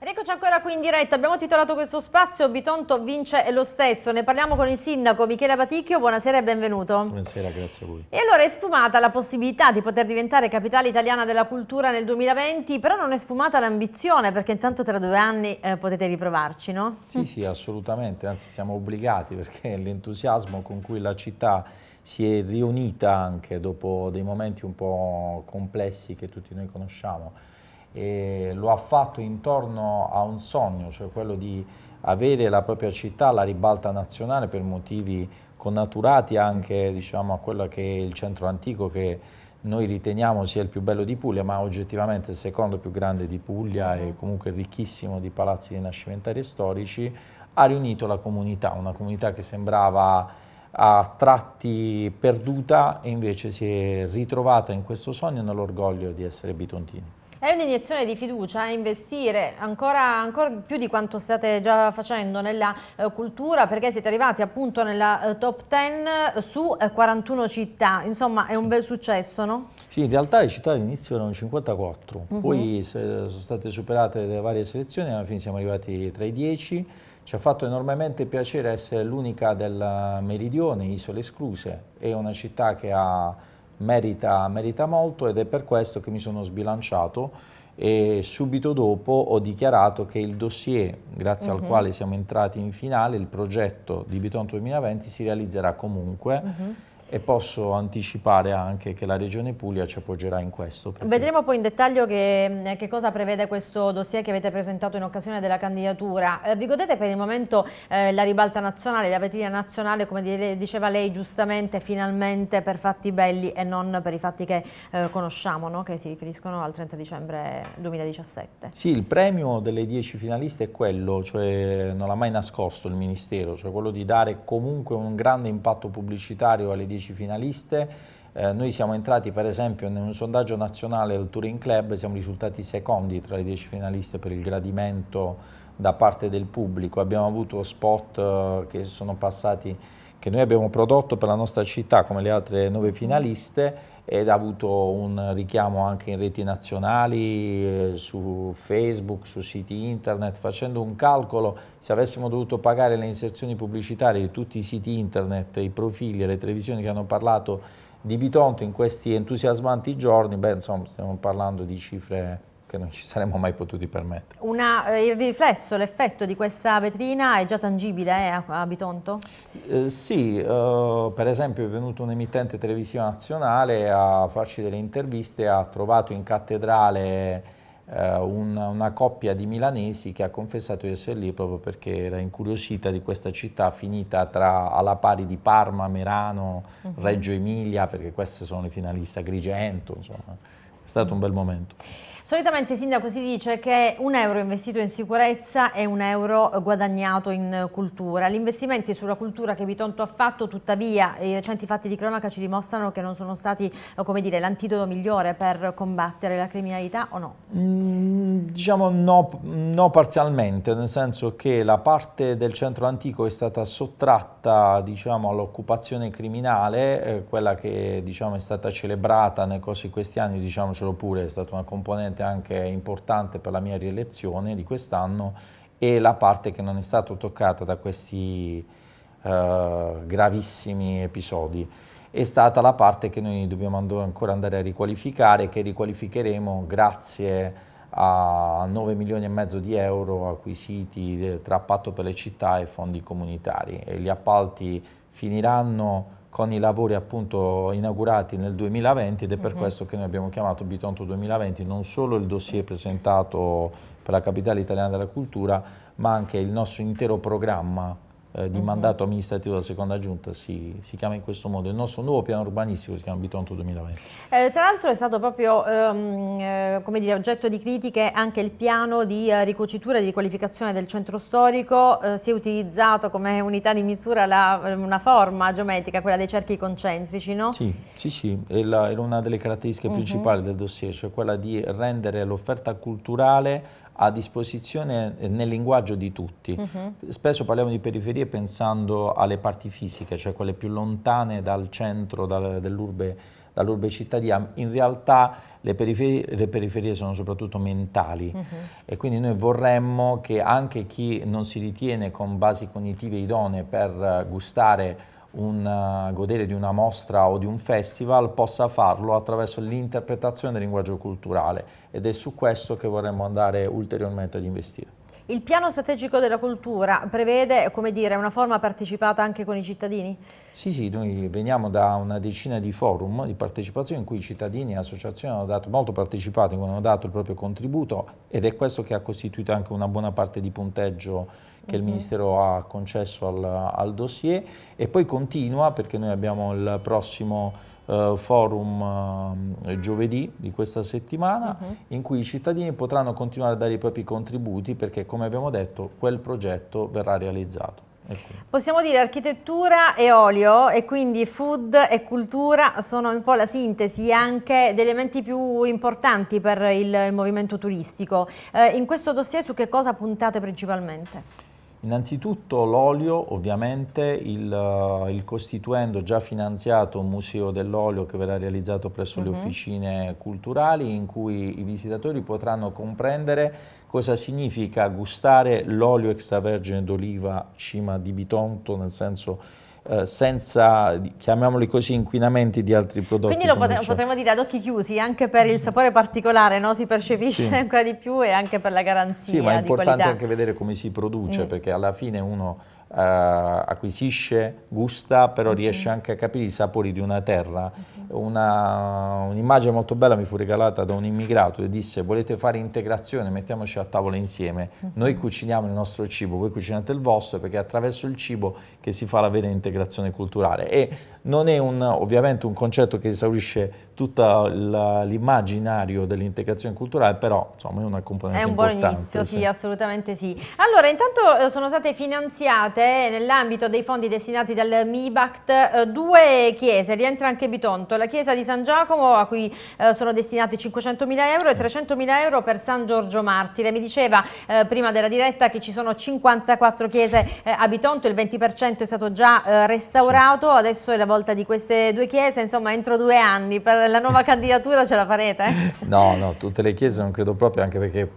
Eccoci ancora qui in diretta, abbiamo titolato questo spazio Bitonto vince lo stesso, ne parliamo con il sindaco Michele Paticchio, buonasera e benvenuto. Buonasera, grazie a voi. E allora è sfumata la possibilità di poter diventare capitale italiana della cultura nel 2020, però non è sfumata l'ambizione perché intanto tra due anni eh, potete riprovarci, no? Sì, sì, assolutamente, anzi siamo obbligati perché l'entusiasmo con cui la città si è riunita anche dopo dei momenti un po' complessi che tutti noi conosciamo, e lo ha fatto intorno a un sogno, cioè quello di avere la propria città la ribalta nazionale per motivi connaturati anche diciamo, a quello che è il centro antico che noi riteniamo sia il più bello di Puglia, ma oggettivamente il secondo più grande di Puglia e mm-hmm. comunque ricchissimo di palazzi rinascimentari e storici, ha riunito la comunità, una comunità che sembrava a tratti perduta e invece si è ritrovata in questo sogno e nell'orgoglio di essere bitontini. È un'iniezione di fiducia, eh, investire ancora, ancora, più di quanto state già facendo nella eh, cultura perché siete arrivati appunto nella eh, top 10 eh, su eh, 41 città, insomma è un bel successo no? Sì, in realtà le città all'inizio erano 54, uh -huh. poi se, sono state superate le varie selezioni alla fine siamo arrivati tra i 10 ci ha fatto enormemente piacere essere l'unica del Meridione, isole escluse, è una città che ha, merita, merita molto ed è per questo che mi sono sbilanciato e subito dopo ho dichiarato che il dossier grazie uh -huh. al mhm. quale siamo entrati in finale, il progetto di Bitonto 2020 si realizzerà comunque uh mhm. -huh e posso anticipare anche che la Regione Puglia ci appoggerà in questo. Perché... Vedremo poi in dettaglio che, che, cosa prevede questo dossier che avete presentato in occasione della candidatura. Eh, vi godete per il momento eh, la ribalta nazionale, la vetrina nazionale, come diceva lei giustamente, finalmente per fatti belli e non per i fatti che eh, conosciamo, no? che si riferiscono al 30 dicembre 2017. Sì, il premio delle 10 finaliste è quello, cioè non l'ha mai nascosto il Ministero, cioè quello di dare comunque un grande impatto pubblicitario alle 10 16 finaliste. Eh, noi siamo entrati per esempio in un sondaggio nazionale del Touring Club, siamo risultati secondi tra i 10 finaliste per il gradimento da parte del pubblico. Abbiamo avuto spot eh, che sono passati che noi abbiamo prodotto per la nostra città come le altre nove finaliste ed ha avuto un richiamo anche in reti nazionali, eh, su Facebook, su siti internet. Facendo un calcolo, se avessimo dovuto pagare le inserzioni pubblicitarie di tutti i siti internet, i profili e le televisioni che hanno parlato di Bitonto in questi entusiasmanti giorni, beh insomma stiamo parlando di cifre che non ci saremmo mai potuti permettere. Una, eh, il riflesso, l'effetto di questa vetrina è già tangibile eh, a, Bitonto? Eh, sì, eh, per esempio è venuto un emittente televisivo nazionale a farci delle interviste, ha trovato in cattedrale eh, un, una coppia di milanesi che ha confessato di essere lì proprio perché era incuriosita di questa città finita tra, alla pari di Parma, Merano, uh mhm. -huh. Reggio Emilia, perché queste sono le finaliste, Grigento, insomma, è stato un bel momento. Solitamente Sindaco si dice che un euro investito in sicurezza è un euro eh, guadagnato in eh, cultura. Gli investimenti sulla cultura che Bitonto ha fatto, tuttavia i recenti fatti di cronaca ci dimostrano che non sono stati eh, l'antidoto migliore per combattere la criminalità o no? Mm, diciamo no, no parzialmente, nel senso che la parte del centro antico è stata sottratta diciamo, all'occupazione criminale, eh, quella che diciamo, è stata celebrata nel corso di questi anni, diciamocelo pure, è stata una componente sicuramente anche importante per la mia rielezione di quest'anno e la parte che non è stata toccata da questi eh, gravissimi episodi è stata la parte che noi dobbiamo ancora andare a riqualificare, che riqualificheremo grazie a 9 milioni e mezzo di euro acquisiti eh, tra patto per le città e fondi comunitari. E gli appalti finiranno con i lavori appunto inaugurati nel 2020 ed è per uh mhm. -huh. questo che noi abbiamo chiamato Bitonto 2020 non solo il dossier presentato per la capitale italiana della cultura ma anche il nostro intero programma eh, di mhm. mandato amministrativo della seconda giunta, si, si, chiama in questo modo. Il nostro nuovo piano urbanistico si chiama Bitonto 2020. Eh, tra l'altro è stato proprio ehm, eh, come dire, oggetto di critiche anche il piano di eh, ricucitura e di riqualificazione del centro storico, eh, si è utilizzato come unità di misura la, ehm, una forma geometrica, quella dei cerchi concentrici, no? Sì, sì, sì. era una delle caratteristiche uh mhm. -huh. principali del dossier, cioè quella di rendere l'offerta culturale a disposizione nel linguaggio di tutti. Uh-huh. Spesso parliamo di periferie pensando alle parti fisiche, cioè quelle più lontane dal centro dal, dell'urbe, dall'urbe cittadina. In realtà le periferie, le periferie sono soprattutto mentali uh-huh. e quindi noi vorremmo che anche chi non si ritiene con basi cognitive idonee per gustare un, eh, godere di una mostra o di un festival possa farlo attraverso l'interpretazione del linguaggio culturale ed è su questo che vorremmo andare ulteriormente ad investire. Il piano strategico della cultura prevede, dire, una forma partecipata anche con i cittadini? Sì, sì, noi veniamo da una decina di forum di partecipazione in cui i cittadini e le associazioni hanno dato, molto partecipato, hanno dato il proprio contributo ed è questo che ha costituito anche una buona parte di punteggio che il mhm. Ministero ha concesso al, al, dossier e poi continua perché noi abbiamo il prossimo uh, forum uh, giovedì di questa settimana uh-huh. in cui i cittadini potranno continuare a dare i propri contributi perché come abbiamo detto quel progetto verrà realizzato. Ecco. Possiamo dire architettura e olio e quindi food e cultura sono un po' la sintesi anche degli elementi più importanti per il, il movimento turistico. Eh, in questo dossier su che cosa puntate principalmente? Innanzitutto l'olio, ovviamente il, eh, il, costituendo già finanziato un museo dell'olio che verrà realizzato presso uh -huh. le mhm. officine culturali in cui i visitatori potranno comprendere cosa significa gustare l'olio extravergine d'oliva cima di Bitonto, nel senso eh, senza, chiamiamoli così, inquinamenti di altri prodotti. Quindi lo potre potremmo dire ad occhi chiusi, anche per il sapore particolare, no? si percepisce sì. ancora di più e anche per la garanzia Sì, ma è importante anche vedere come si produce, mm. perché alla fine uno eh, acquisisce, gusta, però riesce anche a capire i sapori di una terra. un'immagine molto bella mi fu regalata da un immigrato e disse volete fare integrazione, mettiamoci a tavola insieme, noi cuciniamo il nostro cibo, voi cucinate il vostro, perché è attraverso il cibo che si fa la vera integrazione culturale. E non è un, ovviamente un concetto che esaurisce tutto l'immaginario dell'integrazione culturale, però insomma è una componente importante. È un buon inizio, sì. sì, assolutamente sì. Allora, intanto eh, sono state finanziate nell'ambito dei fondi destinati dal MIBACT eh, due chiese, rientra anche Bitonto, la chiesa di San Giacomo a cui eh, sono destinati 500.000 euro e 300.000 euro per San Giorgio Martire. Mi diceva prima della diretta che ci sono 54 chiese a Bitonto, il 20% è stato già restaurato, sì. adesso è la volta raccolta di queste due chiese, insomma entro due anni per la nuova candidatura ce la farete? no, no, tutte le chiese non credo proprio, anche perché eh,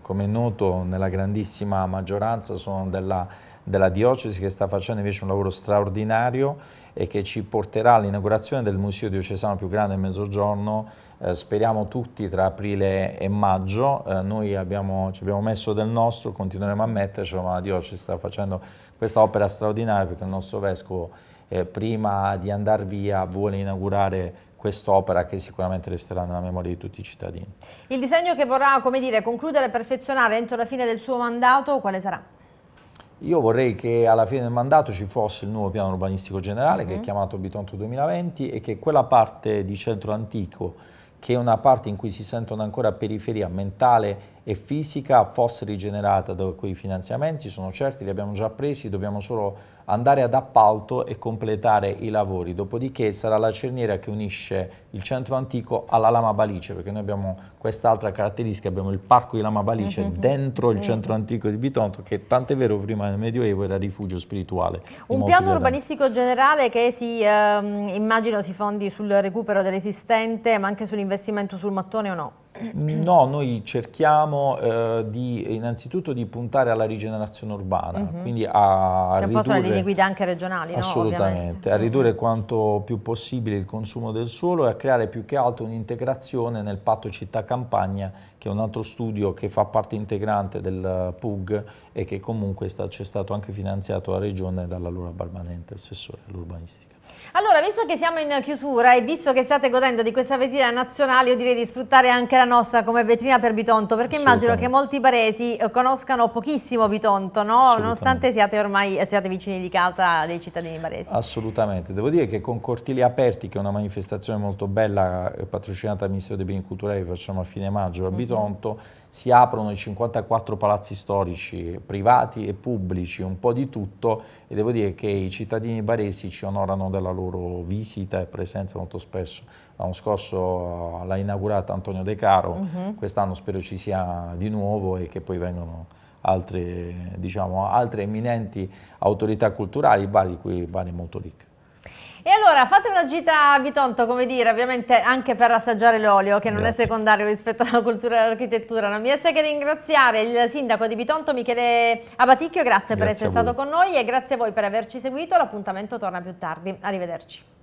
come è noto nella grandissima maggioranza sono della, della diocesi che sta facendo invece un lavoro straordinario e che ci porterà all'inaugurazione del museo diocesano più grande del Mezzogiorno, eh, speriamo tutti tra aprile e maggio, eh, noi abbiamo, ci abbiamo messo del nostro, continueremo a metterci, ma la diocesi sta facendo questa opera straordinaria perché il nostro Vescovo eh, prima di andare via vuole inaugurare quest'opera che sicuramente resterà nella memoria di tutti i cittadini. Il disegno che vorrà dire, concludere e perfezionare entro la fine del suo mandato, quale sarà? Io vorrei che alla fine del mandato ci fosse il nuovo piano urbanistico generale mm che è mhm. chiamato Bitonto 2020 e che quella parte di centro antico che è una parte in cui si sentono ancora periferia mentale e fisica fosse rigenerata da quei finanziamenti, sono certi, li abbiamo già presi, dobbiamo solo andare ad appalto e completare i lavori, dopodiché sarà la cerniera che unisce il centro antico alla Lama Balice, perché noi abbiamo quest'altra caratteristica, abbiamo il parco di Lama Balice mm -hmm. dentro il mm-hmm. centro antico di Bitonto, che tant'è vero prima nel Medioevo era rifugio spirituale. Un piano urbanistico generale che si, eh, immagino si fondi sul recupero dell'esistente, ma anche sull'investimento sul mattone o no? No, noi cerchiamo eh, di, innanzitutto di puntare alla rigenerazione urbana, mm -hmm. quindi a che ridurre... sono le linee guida anche regionali, Assolutamente, no, a ridurre mhm. quanto più possibile il consumo del suolo e a creare più che altro un'integrazione nel patto città-campagna, che è un altro studio che fa parte integrante del PUG e che comunque ci è stato anche finanziato dalla Regione e dall'allora Barbanente, assessore all'urbanistica. Allora, visto che siamo in chiusura e visto che state godendo di questa vetrina nazionale, io direi di sfruttare anche la nostra come vetrina per Bitonto, perché immagino che molti baresi eh, conoscano pochissimo Bitonto, no? nonostante siate ormai siate vicini di casa dei cittadini baresi. Assolutamente, devo dire che con Cortili Aperti, che è una manifestazione molto bella eh, patrocinata dal Ministero dei Beni Culturali che facciamo a fine maggio a mhm. Bitonto, mm -hmm si aprono i 54 palazzi storici privati e pubblici, un po' di tutto e devo dire che i cittadini baresi ci onorano della loro visita e presenza molto spesso. L'anno scorso eh, l'ha inaugurata Antonio De Caro, uh mhm. -huh. quest'anno spero ci sia di nuovo e che poi vengano altre, diciamo, altre eminenti autorità culturali, Bari, di cui Bari è molto ricca. E allora fate una gita a Bitonto, come dire, ovviamente anche per assaggiare l'olio, che non Grazie. è secondario rispetto alla cultura e all'architettura. Non mi resta che ringraziare il sindaco di Bitonto, Michele Abaticchio. Grazie, grazie per essere stato con noi e grazie a voi per averci seguito. L'appuntamento torna più tardi. Arrivederci.